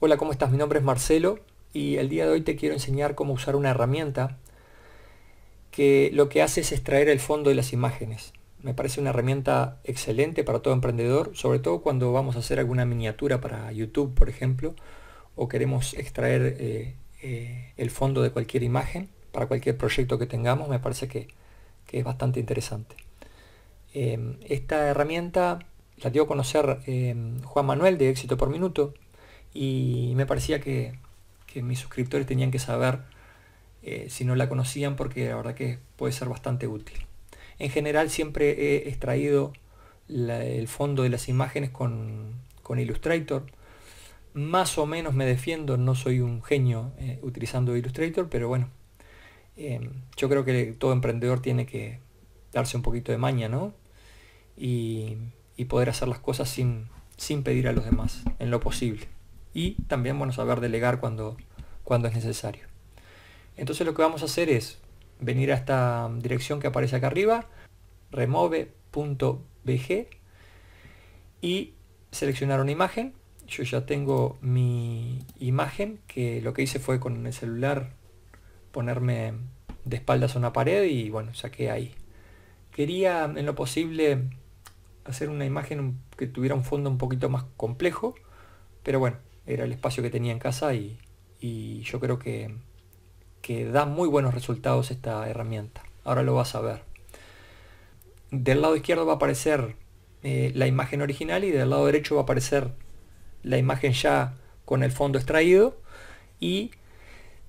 Hola, ¿cómo estás? Mi nombre es Marcelo y el día de hoy te quiero enseñar cómo usar una herramienta que lo que hace es extraer el fondo de las imágenes. Me parece una herramienta excelente para todo emprendedor, sobre todo cuando vamos a hacer alguna miniatura para YouTube, por ejemplo, o queremos extraer eh, eh, el fondo de cualquier imagen para cualquier proyecto que tengamos, me parece que, es bastante interesante. Eh, esta herramienta la dio a conocer Juan Manuel de Éxito por Minuto, y me parecía que, que mis suscriptores tenían que saber eh, si no la conocían porque la verdad que puede ser bastante útil. En general siempre he extraído el fondo de las imágenes con, con, Illustrator. Más o menos me defiendo, no soy un genio eh, utilizando Illustrator, pero bueno, em, yo creo que todo emprendedor tiene que darse un poquito de maña, ¿no? Y, y poder hacer las cosas sin, sin pedir a los demás, en lo posible y también bueno, saber delegar cuando, cuando es necesario. Entonces lo que vamos a hacer es venir a esta dirección que aparece acá arriba, remove.bg y seleccionar una imagen. Yo ya tengo mi imagen que lo que hice fue con el celular ponerme de espaldas a una pared y bueno, saqué ahí. Quería en lo posible hacer una imagen que tuviera un fondo un poquito más complejo, pero bueno, era el espacio que tenía en casa y, yo creo que, que, da muy buenos resultados esta herramienta. Ahora lo vas a ver. Del lado izquierdo va a aparecer eh, la imagen original y del lado derecho va a aparecer la imagen ya con el fondo extraído y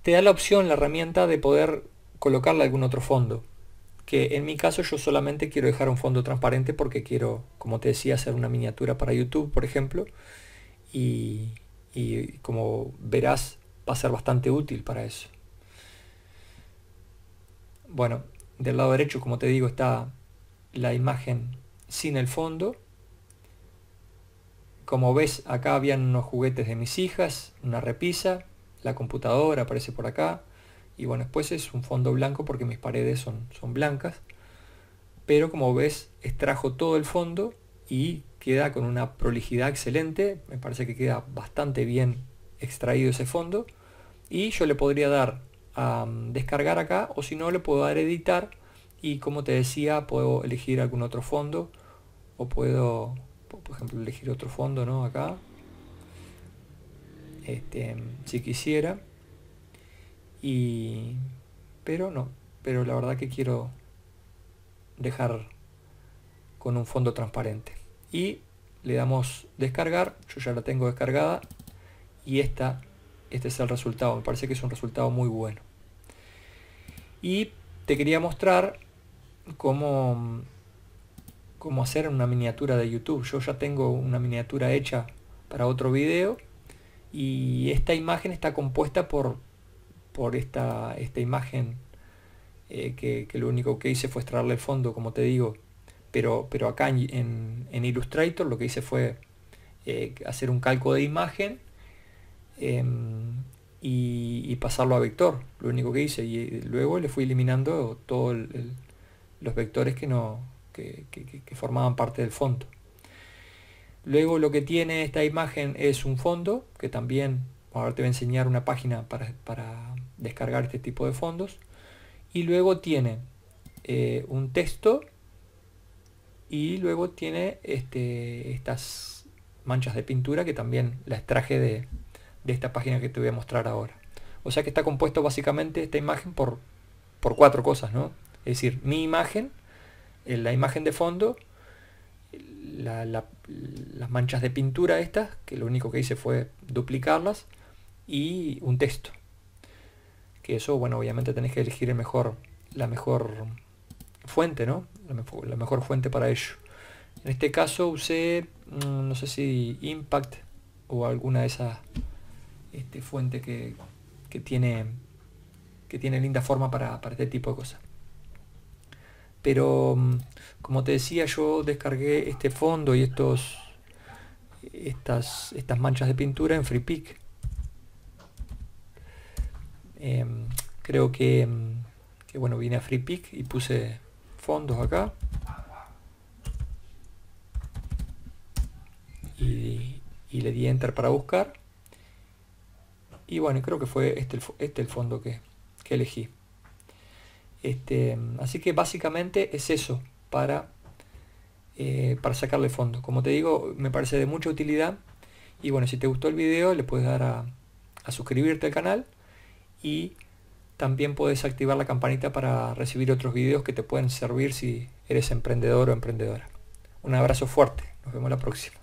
te da la opción la herramienta de poder colocarle algún otro fondo que en mi caso yo solamente quiero dejar un fondo transparente porque quiero, como te decía, hacer una miniatura para YouTube, por ejemplo, y, y como verás va a ser bastante útil para eso. Bueno, del lado derecho, como te digo, está la imagen sin el fondo. Como ves, acá habían unos juguetes de mis hijas, una repisa, la computadora aparece por acá. Y bueno, después es un fondo blanco porque mis paredes son, son blancas. Pero como ves, extrajo todo el fondo y queda con una prolijidad excelente, me parece que queda bastante bien extraído ese fondo y yo le podría dar a descargar acá o si no le puedo dar editar y como te decía puedo elegir algún otro fondo o puedo por ejemplo elegir otro fondo no acá este, si quisiera y pero no pero la verdad que quiero dejar con un fondo transparente y le damos descargar, yo ya la tengo descargada y esta, este es el resultado, me parece que es un resultado muy bueno. Y te quería mostrar cómo, cómo hacer una miniatura de YouTube. Yo ya tengo una miniatura hecha para otro video y esta imagen está compuesta por, por esta, esta imagen eh, que, que lo único que hice fue extraerle el fondo, como te digo, pero, acá en, Illustrator lo que hice fue eh, hacer un calco de imagen em, y, pasarlo a vector, lo único que hice, y luego le fui eliminando todos los vectores que, no, formaban parte del fondo. Luego lo que tiene esta imagen es un fondo, que también ahora te voy a enseñar una página para, descargar este tipo de fondos. Y luego tiene eh, un texto y luego tiene este, estas manchas de pintura que también las traje de, esta página que te voy a mostrar ahora. O sea que está compuesto básicamente esta imagen por, por cuatro cosas, ¿no? Es decir, mi imagen, eh, la imagen de fondo, las manchas de pintura estas, que lo único que hice fue duplicarlas, y un texto. Que eso, bueno, obviamente tenés que elegir el mejor, la mejor fuente, ¿no? la mejor fuente para ello. En este caso usé, mm, no sé si Impact o alguna de esas este, fuentes que, tiene, que tiene linda forma para, para este tipo de cosas. Pero mm, como te decía, yo descargué este fondo y estos estas, estas manchas de pintura en Free Eh, em, creo que, mm, que bueno, vine a Free Pick y puse fondos acá. Y, le di enter para buscar. Y bueno, creo que fue este el, este el fondo que, elegí. Este, así que básicamente es eso para, eh, para sacarle fondo. Como te digo, me parece de mucha utilidad. Y bueno, si te gustó el video, le puedes dar a, a suscribirte al canal y también puedes activar la campanita para recibir otros videos que te pueden servir si eres emprendedor o emprendedora. Un abrazo fuerte, nos vemos la próxima.